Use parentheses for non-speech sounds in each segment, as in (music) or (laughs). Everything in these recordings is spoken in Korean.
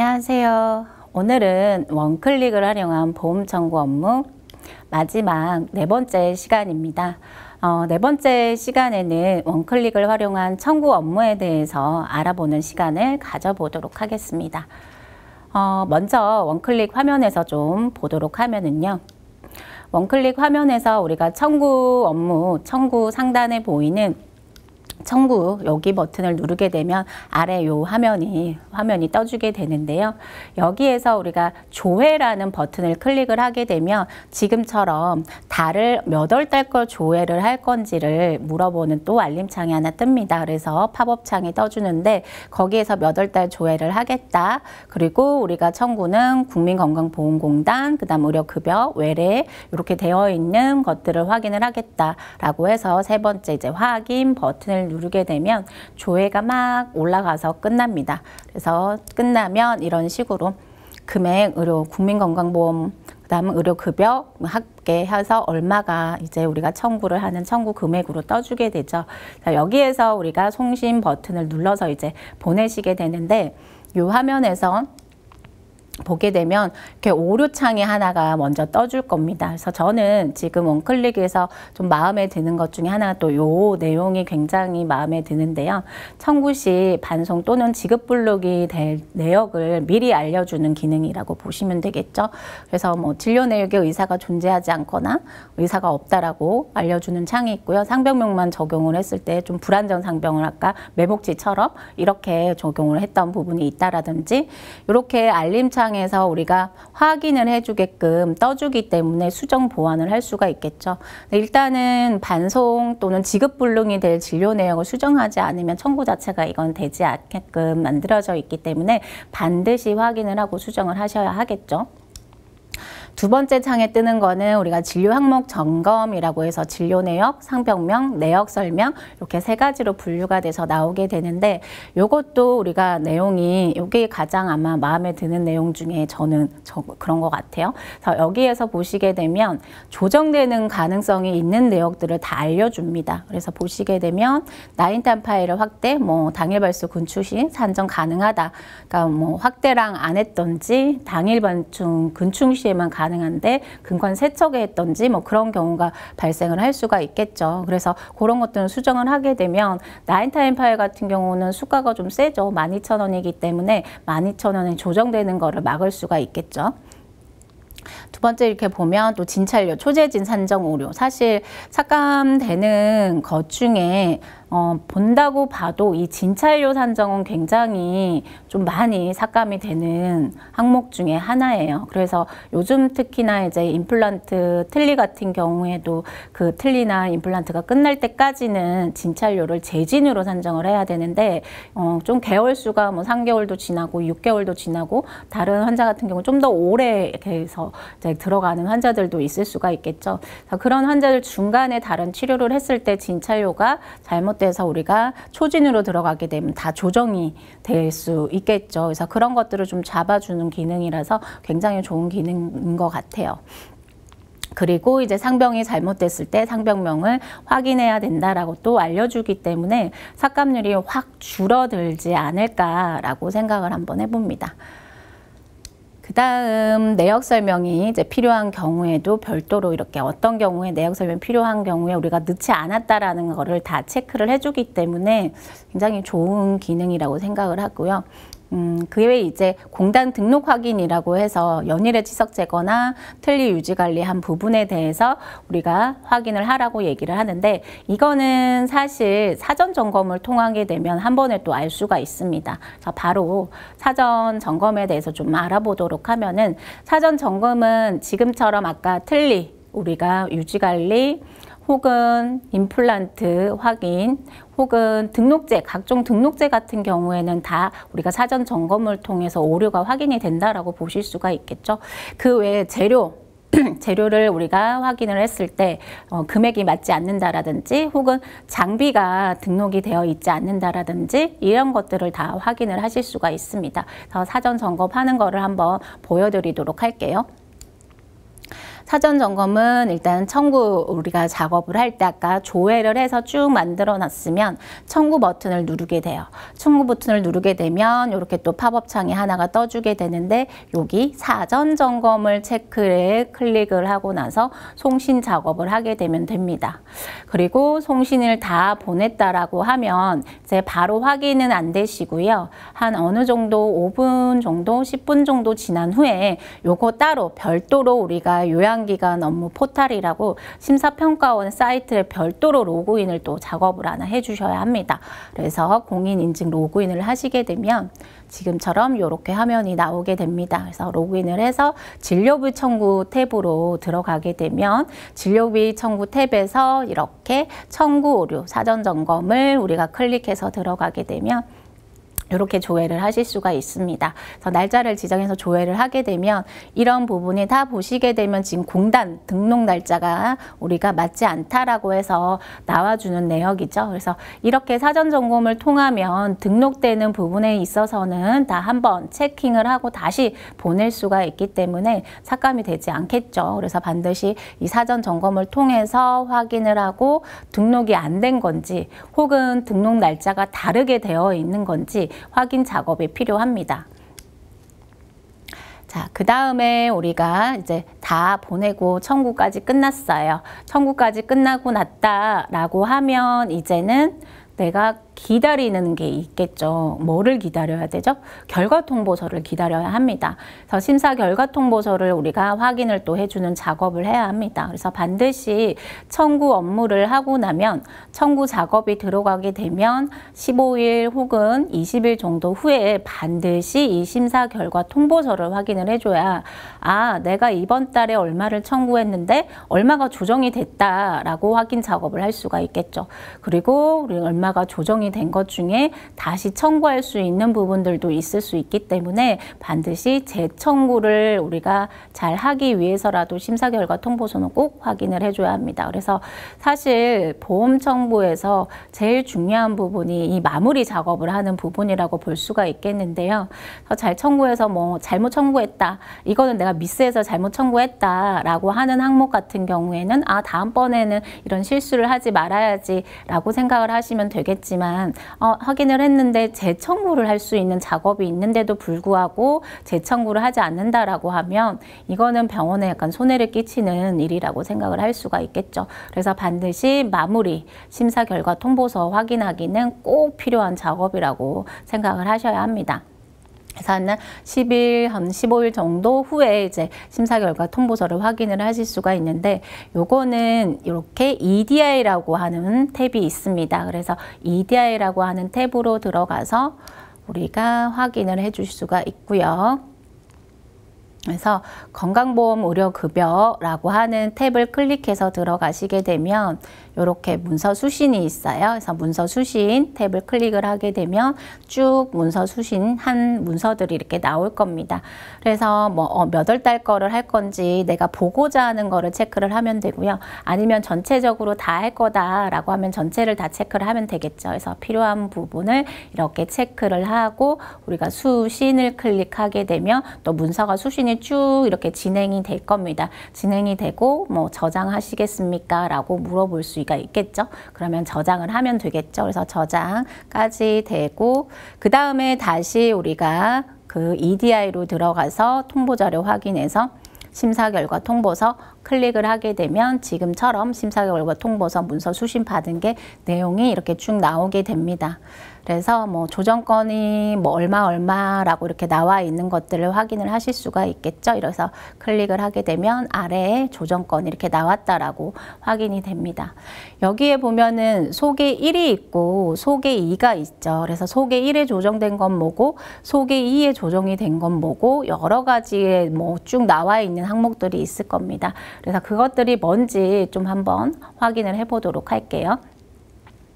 안녕하세요. 오늘은 원클릭을 활용한 보험 청구 업무 마지막 네 번째 시간입니다. 어, 네 번째 시간에는 원클릭을 활용한 청구 업무에 대해서 알아보는 시간을 가져보도록 하겠습니다. 어, 먼저 원클릭 화면에서 좀 보도록 하면은요. 원클릭 화면에서 우리가 청구 업무, 청구 상단에 보이는 청구 여기 버튼을 누르게 되면 아래 요 화면이 화면이 떠주게 되는데요. 여기에서 우리가 조회라는 버튼을 클릭을 하게 되면 지금처럼 달을 몇 월달걸 조회를 할 건지를 물어보는 또 알림창이 하나 뜹니다. 그래서 팝업 창이 떠주는데 거기에서 몇 월 달 조회를 하겠다. 그리고 우리가 청구는 국민건강보험공단 그다음 의료급여 외래 이렇게 되어 있는 것들을 확인을 하겠다라고 해서 세 번째 이제 확인 버튼을 누르게 되면 조회가 막 올라가서 끝납니다. 그래서 끝나면 이런 식으로 금액, 의료, 국민건강보험, 그 다음 의료급여, 합계 해서 얼마가 이제 우리가 청구를 하는 청구 금액으로 떠주게 되죠. 자, 여기에서 우리가 송신 버튼을 눌러서 이제 보내시게 되는데 이 화면에서 보게 되면 이렇게 오류창이 하나가 먼저 떠줄 겁니다. 그래서 저는 지금 원클릭에서 좀 마음에 드는 것 중에 하나가 또요 내용이 굉장히 마음에 드는데요. 청구 시 반송 또는 지급 블록이 될 내역을 미리 알려주는 기능이라고 보시면 되겠죠. 그래서 뭐 진료 내역에 의사가 존재하지 않거나 의사가 없다라고 알려주는 창이 있고요. 상병명만 적용을 했을 때 좀 불안정 상병을 아까 매목지처럼 이렇게 적용을 했던 부분이 있다라든지 이렇게 알림창 현장에서 우리가 확인을 해주게끔 떠주기 때문에 수정 보완을 할 수가 있겠죠. 일단은 반송 또는 지급 불능이 될 진료 내역을 수정하지 않으면 청구 자체가 이건 되지 않게끔 만들어져 있기 때문에 반드시 확인을 하고 수정을 하셔야 하겠죠. 두 번째 창에 뜨는 거는 우리가 진료 항목 점검이라고 해서 진료 내역, 상병명, 내역 설명 이렇게 세 가지로 분류가 돼서 나오게 되는데 이것도 우리가 내용이 이게 가장 아마 마음에 드는 내용 중에 저는 저, 그런 것 같아요. 그래서 여기에서 보시게 되면 조정되는 가능성이 있는 내역들을 다 알려줍니다. 그래서 보시게 되면 나인탄 파일을 확대, 뭐 당일 발수 근출 시 산정 가능하다. 그러니까 뭐 확대랑 안 했던지 당일 발충 근충 시에만 가 가능한데 근관 세척했던지 에뭐 그런 경우가 발생을 할 수가 있겠죠. 그래서 그런 것들은 수정을 하게 되면 나인타임 파일 같은 경우는 수가가 좀 세죠. 12,000원이기 때문에 12,000원에 조정되는 거를 막을 수가 있겠죠. 두 번째 이렇게 보면 또 진찰료, 초재진 산정 오류. 사실 삭감되는 것 중에 어, 본다고 봐도 이 진찰료 산정은 굉장히 좀 많이 삭감이 되는 항목 중에 하나예요. 그래서 요즘 특히나 이제 임플란트 틀니 같은 경우에도 그 틀니나 임플란트가 끝날 때까지는 진찰료를 재진으로 산정을 해야 되는데 어, 좀 개월 수가 뭐 3개월도 지나고 6개월도 지나고 다른 환자 같은 경우 좀 더 오래 해서 이제 들어가는 환자들도 있을 수가 있겠죠. 그런 환자들 중간에 다른 치료를 했을 때 진찰료가 잘못 것들에서 우리가 초진으로 들어가게 되면 다 조정이 될 수 있겠죠. 그래서 그런 것들을 좀 잡아주는 기능이라서 굉장히 좋은 기능인 것 같아요. 그리고 이제 상병이 잘못됐을 때 상병명을 확인해야 된다라고 또 알려주기 때문에 삭감률이 확 줄어들지 않을까라고 생각을 한번 해봅니다. 그 다음 내역 설명이 이제 필요한 경우에도 별도로 이렇게 어떤 경우에 내역 설명이 필요한 경우에 우리가 넣지 않았다라는 거를 다 체크를 해주기 때문에 굉장히 좋은 기능이라고 생각을 하고요. 음, 그 외에 이제 공단 등록 확인이라고 해서 연일에 치석제거나 틀니 유지 관리한 부분에 대해서 우리가 확인을 하라고 얘기를 하는데 이거는 사실 사전 점검을 통하게 되면 한 번에 또 알 수가 있습니다. 자, 바로 사전 점검에 대해서 좀 알아보도록 하면은 사전 점검은 지금처럼 아까 틀니 우리가 유지 관리 혹은 임플란트 확인 혹은 등록제 각종 등록제 같은 경우에는 다 우리가 사전 점검을 통해서 오류가 확인이 된다라고 보실 수가 있겠죠. 그 외에 재료 (clears throat) 재료를 우리가 확인을 했을 때 어, 금액이 맞지 않는다라든지 혹은 장비가 등록이 되어 있지 않는다라든지 이런 것들을 다 확인을 하실 수가 있습니다. 그래서 사전 점검하는 거를 한번 보여드리도록 할게요. 사전 점검은 일단 청구 우리가 작업을 할 때 아까 조회를 해서 쭉 만들어 놨으면 청구 버튼을 누르게 돼요. 청구 버튼을 누르게 되면 이렇게 또 팝업 창이 하나가 떠주게 되는데 여기 사전 점검을 체크를 클릭을 하고 나서 송신 작업을 하게 되면 됩니다. 그리고 송신을 다 보냈다라고 하면 이제 바로 확인은 안 되시고요. 한 어느 정도 5분 정도 10분 정도 지난 후에 요거 따로 별도로 우리가 요양 담간기관 업무 포탈이라고 심사평가원 사이트에 별도로 로그인을 또 작업을 하나 해주셔야 합니다. 그래서 공인인증 로그인을 하시게 되면 지금처럼 이렇게 화면이 나오게 됩니다. 그래서 로그인을 해서 진료비 청구 탭으로 들어가게 되면 진료비 청구 탭에서 이렇게 청구 오류 사전 점검을 우리가 클릭해서 들어가게 되면 이렇게 조회를 하실 수가 있습니다. 그래서 날짜를 지정해서 조회를 하게 되면 이런 부분이 다 보시게 되면 지금 공단 등록 날짜가 우리가 맞지 않다라고 해서 나와주는 내역이죠. 그래서 이렇게 사전 점검을 통하면 등록되는 부분에 있어서는 다 한번 체킹을 하고 다시 보낼 수가 있기 때문에 삭감이 되지 않겠죠. 그래서 반드시 이 사전 점검을 통해서 확인을 하고 등록이 안 된 건지 혹은 등록 날짜가 다르게 되어 있는 건지 확인 작업이 필요합니다. 자, 그 다음에 우리가 이제 다 보내고 청구까지 끝났어요. 청구까지 끝나고 났다라고 하면 이제는 내가 기다리는 게 있겠죠. 뭐를 기다려야 되죠? 결과 통보서를 기다려야 합니다. 그래서 심사 결과 통보서를 우리가 확인을 또 해주는 작업을 해야 합니다. 그래서 반드시 청구 업무를 하고 나면 청구 작업이 들어가게 되면 15일 혹은 20일 정도 후에 반드시 이 심사 결과 통보서를 확인을 해줘야 아 내가 이번 달에 얼마를 청구했는데 얼마가 조정이 됐다라고 확인 작업을 할 수가 있겠죠. 그리고 우리 얼마가 조정이 결정이 된것 중에 다시 청구할 수 있는 부분들도 있을 수 있기 때문에 반드시 재청구를 우리가 잘 하기 위해서라도 심사 결과 통보서는 꼭 확인을 해줘야 합니다. 그래서 사실 보험 청구에서 제일 중요한 부분이 이 마무리 작업을 하는 부분이라고 볼 수가 있겠는데요. 잘 청구해서 뭐 잘못 청구했다. 이거는 내가 미스해서 잘못 청구했다라고 하는 항목 같은 경우에는 아 다음번에는 이런 실수를 하지 말아야지라고 생각을 하시면 되겠지만 동안 어, 확인을 했는데 재청구를 할 수 있는 작업이 있는데도 불구하고 재청구를 하지 않는다라고 하면 이거는 병원에 약간 손해를 끼치는 일이라고 생각을 할 수가 있겠죠. 그래서 반드시 마무리 심사 결과 통보서 확인하기는 꼭 필요한 작업이라고 생각을 하셔야 합니다. 그래서 한 10일, 한 15일 정도 후에 이제 심사 결과 통보서를 확인을 하실 수가 있는데 요거는 이렇게 EDI라고 하는 탭이 있습니다. 그래서 EDI라고 하는 탭으로 들어가서 우리가 확인을 해 주실 수가 있고요. 그래서 건강보험 의료급여라고 하는 탭을 클릭해서 들어가시게 되면 이렇게 문서 수신이 있어요. 그래서 문서 수신 탭을 클릭을 하게 되면 쭉 문서 수신 한 문서들이 이렇게 나올 겁니다. 그래서 뭐몇 어, 월달 거를 할 건지 내가 보고자 하는 거를 체크를 하면 되고요. 아니면 전체적으로 다 할 거다라고 하면 전체를 다 체크를 하면 되겠죠. 그래서 필요한 부분을 이렇게 체크를 하고 우리가 수신을 클릭하게 되면 또 문서가 수신 나중에 쭉 이렇게 진행이 될 겁니다. 진행이 되고 뭐 저장하시겠습니까? 라고 물어볼 수가 있겠죠. 그러면 저장을 하면 되겠죠. 그래서 저장까지 되고 그 다음에 다시 우리가 그 EDI로 들어가서 통보자료 확인해서 심사 결과 통보서 클릭을 하게 되면 지금처럼 심사 결과 통보서 문서 수신 받은 게 내용이 이렇게 쭉 나오게 됩니다. 그래서 뭐 조정권이 뭐 얼마 얼마라고 이렇게 나와 있는 것들을 확인을 하실 수가 있겠죠. 이래서 클릭을 하게 되면 아래에 조정권 이렇게 나왔다라고 확인이 됩니다. 여기에 보면은 소개 1이 있고 소개 2가 있죠. 그래서 소개 1에 조정된 건 뭐고 소개 2에 조정이 된 건 뭐고 여러 가지의 뭐 쭉 나와 있는 항목들이 있을 겁니다. 그래서 그것들이 뭔지 좀 한번 확인을 해보도록 할게요.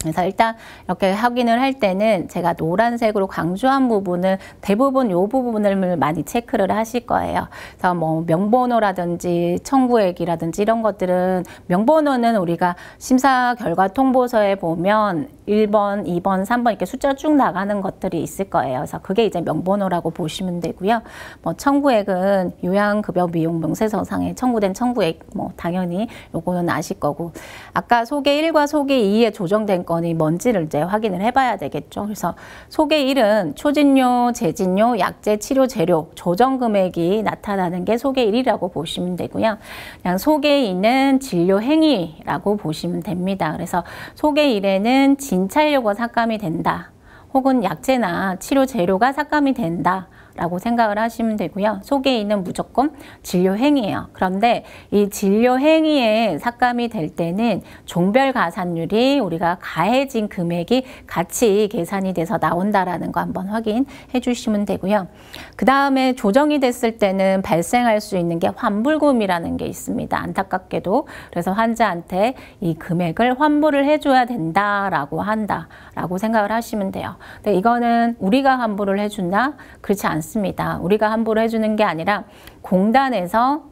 그래서 일단 이렇게 확인을 할 때는 제가 노란색으로 강조한 부분은 대부분 요 부분을 많이 체크를 하실 거예요. 그래서 뭐 명번호라든지 청구액이라든지 이런 것들은 명번호는 우리가 심사 결과 통보서에 보면 1번, 2번, 3번 이렇게 숫자 쭉 나가는 것들이 있을 거예요. 그래서 그게 이제 명번호라고 보시면 되고요. 뭐 청구액은 요양급여 미용 명세서상에 청구된 청구액 뭐 당연히 요거는 아실 거고 아까 소개 1과 소개 2에 조정된 물건이 뭔지를 이제 확인을 해봐야 되겠죠. 그래서 소개 1은 초진료, 재진료, 약제, 치료, 재료, 조정 금액이 나타나는 게 소개 1이라고 보시면 되고요. 그냥 소개 2는 진료 행위라고 보시면 됩니다. 그래서 소개 1에는 진찰료가 삭감이 된다. 혹은 약제나 치료 재료가 삭감이 된다. 라고 생각을 하시면 되고요. 속에 있는 무조건 진료행위예요. 그런데 이 진료행위에 삭감이 될 때는 종별 가산율이 우리가 가해진 금액이 같이 계산이 돼서 나온다라는 거 한번 확인해 주시면 되고요. 그 다음에 조정이 됐을 때는 발생할 수 있는 게 환불금이라는 게 있습니다. 안타깝게도 그래서 환자한테 이 금액을 환불을 해줘야 된다라고 한다라고 생각을 하시면 돼요. 근데 이거는 우리가 환불을 해준다 그렇지 않습니다. 않습니다. 우리가 환불을 해주는 게 아니라 공단에서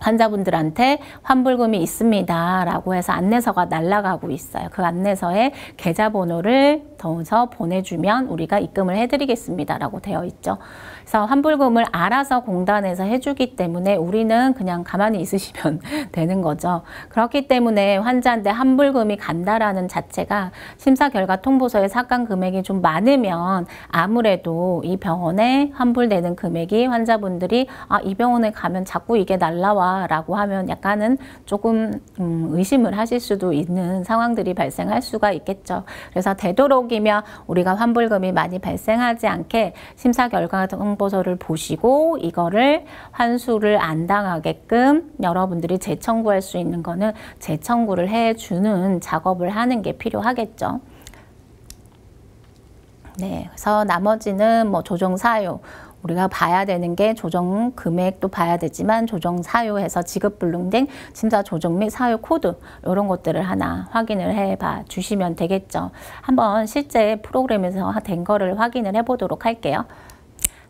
환자분들한테 환불금이 있습니다. 라고 해서 안내서가 날라가고 있어요. 그 안내서에 계좌번호를 넣어서 보내주면 우리가 입금을 해드리겠습니다. 라고 되어 있죠. 그래서 환불금을 알아서 공단에서 해주기 때문에 우리는 그냥 가만히 있으시면 (laughs) 되는 거죠. 그렇기 때문에 환자한테 환불금이 간다라는 자체가 심사 결과 통보서에 삭감 금액이 좀 많으면 아무래도 이 병원에 환불되는 금액이 환자분들이 아, 이 병원에 가면 자꾸 이게 날라와 라고 하면 약간은 조금 음, 의심을 하실 수도 있는 상황들이 발생할 수가 있겠죠. 그래서 되도록이면 우리가 환불금이 많이 발생하지 않게 심사 결과 통 정보서를 보시고 이거를 환수를 안 당하게끔 여러분들이 재청구할 수 있는 거는 재청구를 해주는 작업을 하는 게 필요하겠죠. 네, 그래서 나머지는 뭐 조정 사유, 우리가 봐야 되는 게 조정 금액도 봐야 되지만 조정 사유에서 지급 불능 등 심사 조정 및 사유 코드 이런 것들을 하나 확인을 해 봐 주시면 되겠죠. 한번 실제 프로그램에서 된 거를 확인을 해보도록 할게요.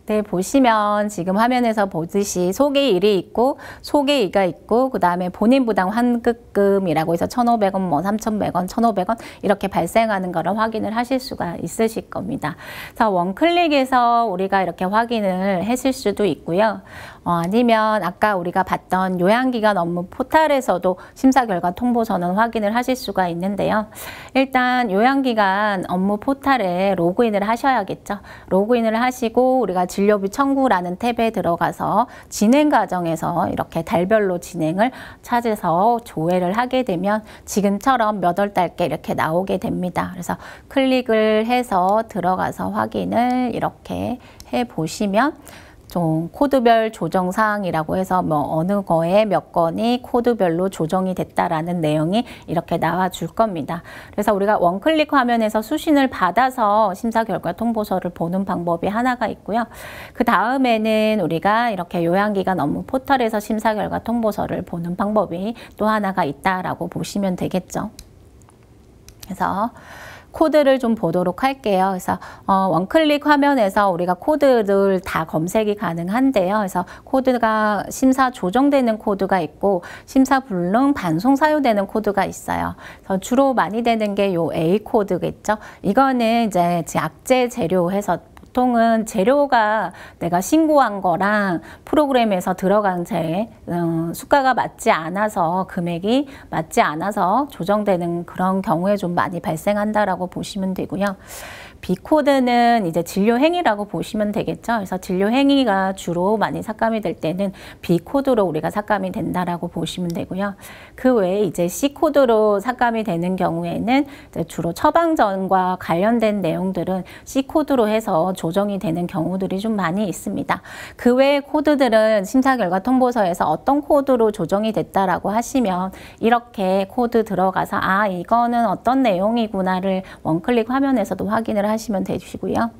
네, 보시면 지금 화면에서 보듯이 소개 일이 있고 소개 2가 있고 그 다음에 본인 부담 환급금이라고 해서 1 5 0 0 원뭐 삼0백원1 5 0 0원 이렇게 발생하는 거를 확인을 하실 수가 있으실 겁니다. 그 원클릭에서 우리가 이렇게 확인을 했을 수도 있고요. 어, 아니면 아까 우리가 봤던 요양기관 업무 포탈에서도 심사 결과 통보 전원 확인을 하실 수가 있는데요. 일단 요양기관 업무 포탈에 로그인을 하셔야겠죠. 로그인을 하시고 우리가 진료비 청구라는 탭에 들어가서 진행 과정에서 이렇게 달별로 진행을 찾아서 조회를 하게 되면 지금처럼 몇 월 달께 이렇게 나오게 됩니다. 그래서 클릭을 해서 들어가서 확인을 이렇게 해 보시면 좀 코드별 조정 사항이라고 해서 뭐 어느 거에 몇 건이 코드별로 조정이 됐다라는 내용이 이렇게 나와 줄 겁니다. 그래서 우리가 원클릭 화면에서 수신을 받아서 심사 결과 통보서를 보는 방법이 하나가 있고요. 그 다음에는 우리가 이렇게 요양기관 업무 포털에서 심사 결과 통보서를 보는 방법이 또 하나가 있다라고 보시면 되겠죠. 그래서 코드를 좀 보도록 할게요. 그래서 어, 원클릭 화면에서 우리가 코드를 다 검색이 가능한데요. 그래서 코드가 심사 조정되는 코드가 있고 심사 불능 반송 사유되는 코드가 있어요. 그래서 주로 많이 되는 게 요 A 코드겠죠. 이거는 이제 약재 재료 해서 보통은 재료가 내가 신고한 거랑 프로그램에서 들어간 재 음, 어, 수가가 맞지 않아서 금액이 맞지 않아서 조정되는 그런 경우에 좀 많이 발생한다라고 보시면 되고요. B코드는 이제 진료 행위라고 보시면 되겠죠. 그래서 진료 행위가 주로 많이 삭감이 될 때는 B코드로 우리가 삭감이 된다라고 보시면 되고요. 그 외에 이제 C코드로 삭감이 되는 경우에는 주로 처방전과 관련된 내용들은 C코드로 해서 조정이 되는 경우들이 좀 많이 있습니다. 그외에 코드들은 심사 결과 통보서에서 어떤 코드로 조정이 됐다라고 하시면 이렇게 코드 들어가서 아 이거는 어떤 내용이구나를 원클릭 화면에서도 확인을 하 하시면 되시고요.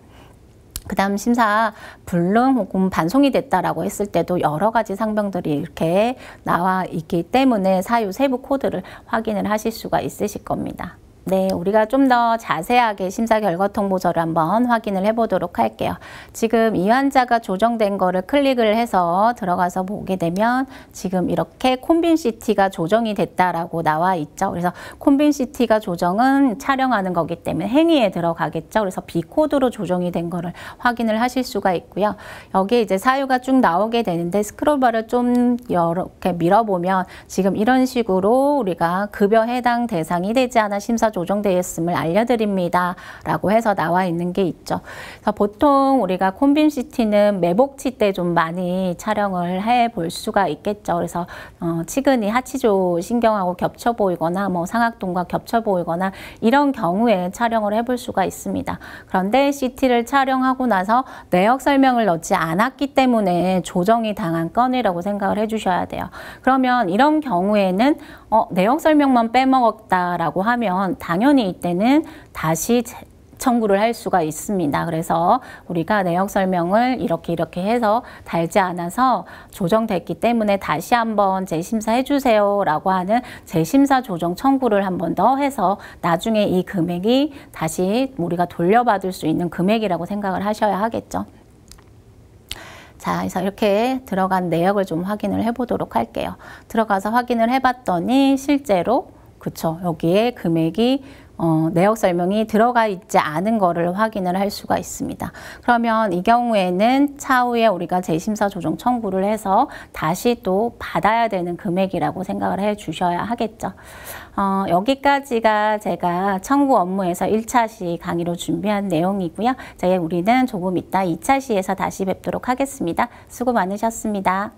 그 다음 심사 불능 혹은 반송이 됐다라고 했을 때도 여러 가지 상병들이 이렇게 나와 있기 때문에 사유 세부 코드를 확인을 하실 수가 있으실 겁니다. 네, 우리가 좀 더 자세하게 심사 결과 통보서를 한번 확인을 해보도록 할게요. 지금 이 환자가 조정된 거를 클릭을 해서 들어가서 보게 되면 지금 이렇게 콤빈시티가 조정이 됐다라고 나와 있죠. 그래서 콤빈시티가 조정은 촬영하는 거기 때문에 행위에 들어가겠죠. 그래서 B코드로 조정이 된 거를 확인을 하실 수가 있고요. 여기에 이제 사유가 쭉 나오게 되는데 스크롤바를 좀 이렇게 밀어보면 지금 이런 식으로 우리가 급여 해당 대상이 되지 않아 심사 조정되어있음을 알려드립니다. 라고 해서 나와 있는 게 있죠. 그래서 보통 우리가 콤빔시티는 매복치 때 좀 많이 촬영을 해 볼 수가 있겠죠. 그래서 어, 치근이 하치조 신경하고 겹쳐 보이거나 뭐 상악동과 겹쳐 보이거나 이런 경우에 촬영을 해 볼 수가 있습니다. 그런데 CT를 촬영하고 나서 내역 설명을 넣지 않았기 때문에 조정이 당한 건이라고 생각을 해주셔야 돼요. 그러면 이런 경우에는 어, 내역 설명만 빼먹었다라고 하면 당연히 이때는 다시 청구를 할 수가 있습니다. 그래서 우리가 내역 설명을 이렇게 이렇게 해서 달지 않아서 조정됐기 때문에 다시 한번 재심사해 주세요라고 하는 재심사 조정 청구를 한번 더 해서 나중에 이 금액이 다시 우리가 돌려받을 수 있는 금액이라고 생각을 하셔야 하겠죠. 자, 그래서 이렇게 들어간 내역을 좀 확인을 해보도록 할게요. 들어가서 확인을 해봤더니 실제로 그렇죠 여기에 금액이 어, 내역 설명이 들어가 있지 않은 거를 확인을 할 수가 있습니다. 그러면 이 경우에는 차후에 우리가 재심사 조정 청구를 해서 다시 또 받아야 되는 금액이라고 생각을 해 주셔야 하겠죠. 어, 여기까지가 제가 청구 업무에서 1차 시 강의로 준비한 내용이고요. 저희 우리는 조금 이따 2차 시에서 다시 뵙도록 하겠습니다. 수고 많으셨습니다.